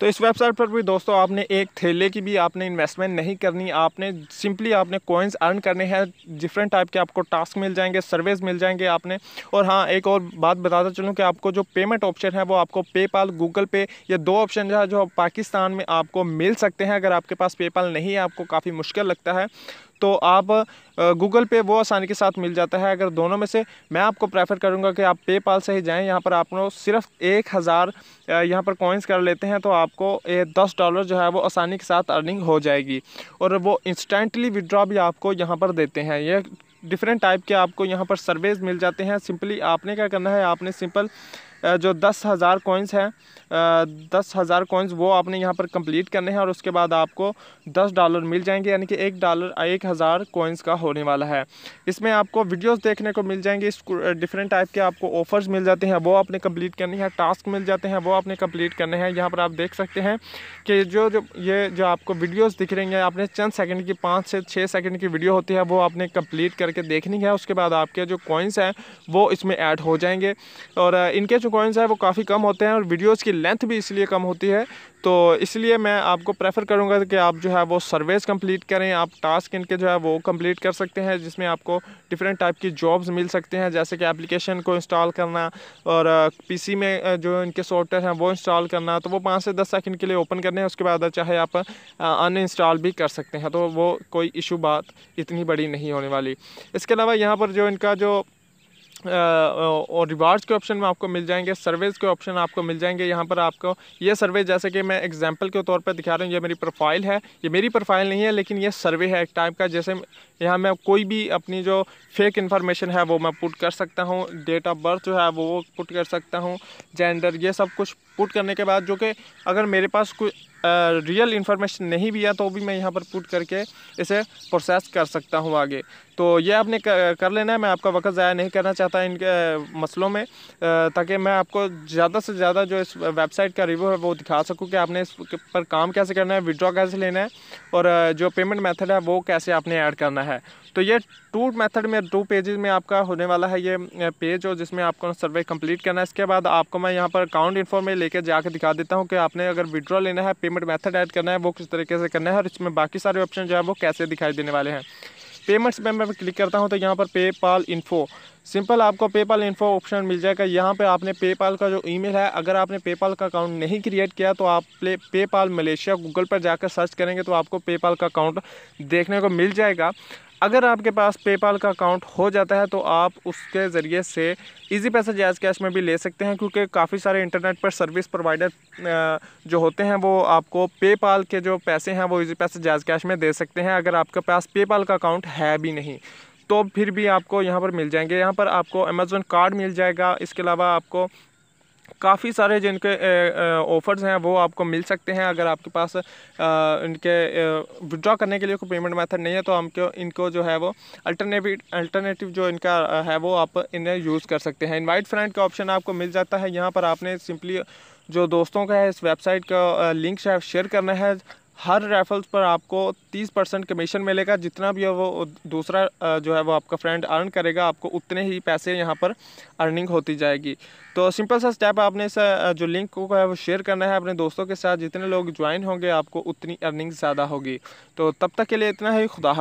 तो इस वेबसाइट पर भी दोस्तों आपने एक थैले की भी आपने इन्वेस्टमेंट नहीं करनी आपने सिंपली आपने कोइंस अर्न करने हैं डिफरेंट टाइप के आपको टास्क मिल जाएंगे सर्वेज मिल जाएंगे आपने और हाँ एक और बात बताता चलूँ कि आपको जो पेमेंट ऑप्शन है वो आपको पेपाल गूगल पे ये दो ऑप्शन है जो पाकिस्तान में आपको मिल सकते हैं अगर आपके पास पेपाल नहीं है आपको काफ़ी मुश्किल लगता है तो आप गूगल पे वो आसानी के साथ मिल जाता है अगर दोनों में से मैं आपको प्रेफर करूँगा कि आप पेपाल से ही जाएँ यहाँ पर आप लोग सिर्फ एक हज़ार यहाँ पर कॉइन्स कर लेते हैं तो आपको ये दस डॉलर जो है वो आसानी के साथ अर्निंग हो जाएगी और वो इंस्टेंटली विड्रॉ भी आपको यहाँ पर देते हैं ये डिफरेंट टाइप के आपको यहाँ पर सर्वेज मिल जाते हैं सिंपली आपने क्या करना है आपने सिंपल जो दस हज़ार कोइंस हैं दस हज़ार कोइंस वो आपने यहाँ पर कंप्लीट करने हैं और उसके बाद आपको दस डॉलर मिल जाएंगे यानी कि एक डॉलर एक हज़ार कोइंस का होने वाला है इसमें आपको वीडियोस देखने को मिल जाएंगे डिफरेंट टाइप के आपको ऑफ़र्स मिल जाते हैं वो आपने कम्प्लीट करनी है टास्क मिल जाते हैं वो आपने कम्प्लीट करने हैं यहाँ पर आप देख सकते हैं कि जो जो ये जो आपको वीडियोज़ दिख रही हैं आपने चंद सेकेंड की पाँच से छः सेकेंड की वीडियो होती है वो आपने कंप्लीट करके देखनी है उसके बाद आपके जो कोइंस हैं वो इसमें ऐड हो जाएंगे और इनके जो जो कॉइन्स हैं वो काफ़ी कम होते हैं और वीडियोज़ की लेंथ भी इसलिए कम होती है तो इसलिए मैं आपको प्रेफर करूँगा कि आप जो है वो सर्वेस कंप्लीट करें आप टास्क इनके जो है वो कंप्लीट कर सकते हैं जिसमें आपको डिफरेंट टाइप की जॉब्स मिल सकते हैं जैसे कि एप्लीकेशन को इंस्टॉल करना और पीसी में जो इनके सॉफ्टवेयर हैं वो इंस्टॉल करना तो वो पाँच से दस सेकंड के लिए ओपन करने हैं उसके बाद चाहे आप इंस्टॉल भी कर सकते हैं तो वो कोई इशू बात इतनी बड़ी नहीं होने वाली इसके अलावा यहाँ पर जो इनका जो और रिवार्ड्स के ऑप्शन में आपको मिल जाएंगे सर्वेज के ऑप्शन आपको मिल जाएंगे यहाँ पर आपको ये सर्वे जैसे कि मैं एग्जांपल के तौर पर दिखा रहा हूँ ये मेरी प्रोफाइल है ये मेरी प्रोफाइल नहीं है लेकिन ये सर्वे है एक टाइप का जैसे यहाँ मैं कोई भी अपनी जो फेक इन्फॉर्मेशन है वो मैं पुट कर सकता हूँ डेट ऑफ बर्थ जो है वो वो पुट कर सकता हूँ जेंडर ये सब कुछ पुट करने के बाद जो कि अगर मेरे पास कोई रियल इन्फॉर्मेशन नहीं भी है तो भी मैं यहाँ पर पुट करके इसे प्रोसेस कर सकता हूँ आगे तो ये आपने कर लेना है मैं आपका वक्त ज़ाया नहीं करना चाहता इनके मसलों में ताकि मैं आपको ज़्यादा से ज़्यादा जो इस वेबसाइट का रिव्यू है वो दिखा सकूँ कि आपने इस पर काम कैसे करना है विड्रॉ कैसे लेना है और जो पेमेंट मैथड है वो कैसे आपने ऐड करना है तो ये टू मेथड में टू पेजेस में आपका होने वाला है ये पेज और जिसमें आपको सर्वे कंप्लीट करना है इसके बाद आपको मैं यहाँ पर अकाउंट इन्फॉर्म लेके जाकर दिखा देता हूँ कि आपने अगर विड्रॉ लेना है पेमेंट मेथड ऐड करना है वो किस तरीके से करना है और इसमें बाकी सारे ऑप्शन जो है वो कैसे दिखाई देने वाले हैं पेमेंट्स में मैं क्लिक करता हूँ तो यहाँ पर पेपाल इन्फो सिंपल आपको पेपाल इन्फो ऑप्शन मिल जाएगा यहाँ पे आपने पेपाल का जो ईमेल है अगर आपने पेपाल का अकाउंट नहीं क्रिएट किया तो आप प्ले पेपाल मलेशिया गूगल पर जाकर सर्च करेंगे तो आपको पेपाल का अकाउंट देखने को मिल जाएगा अगर आपके पास पेपाल का अकाउंट हो जाता है तो आप उसके ज़रिए से इजी पैसा जायज़ कैश में भी ले सकते हैं क्योंकि काफ़ी सारे इंटरनेट पर सर्विस प्रोवाइडर जो होते हैं वो आपको पेपाल के जो पैसे हैं वो इजी पैसा जायज़ कैश में दे सकते हैं अगर आपके पास पेपाल का अकाउंट है भी नहीं तो फिर भी आपको यहाँ पर मिल जाएंगे यहाँ पर आपको अमेज़ोन कार्ड मिल जाएगा इसके अलावा आपको काफ़ी सारे जिनके ऑफ़र्स हैं वो आपको मिल सकते हैं अगर आपके पास इनके विदड्रॉ करने के लिए कोई पेमेंट मेथड नहीं है तो हमको इनको जो है वो अल्टरनेटिव अल्टरनेटिव जो इनका है वो आप इन्हें यूज़ कर सकते हैं इनवाइट फ्रेंड का ऑप्शन आपको मिल जाता है यहाँ पर आपने सिंपली जो दोस्तों का है इस वेबसाइट का लिंक शेयर करना है हर रेफल्स पर आपको 30 परसेंट कमीशन मिलेगा जितना भी वो दूसरा जो है वो आपका फ्रेंड अर्न करेगा आपको उतने ही पैसे यहाँ पर अर्निंग होती जाएगी तो सिंपल सा स्टेप आपने इस जो लिंक को है वो शेयर करना है अपने दोस्तों के साथ जितने लोग ज्वाइन होंगे आपको उतनी अर्निंग ज़्यादा होगी तो तब तक के लिए इतना ही खुदा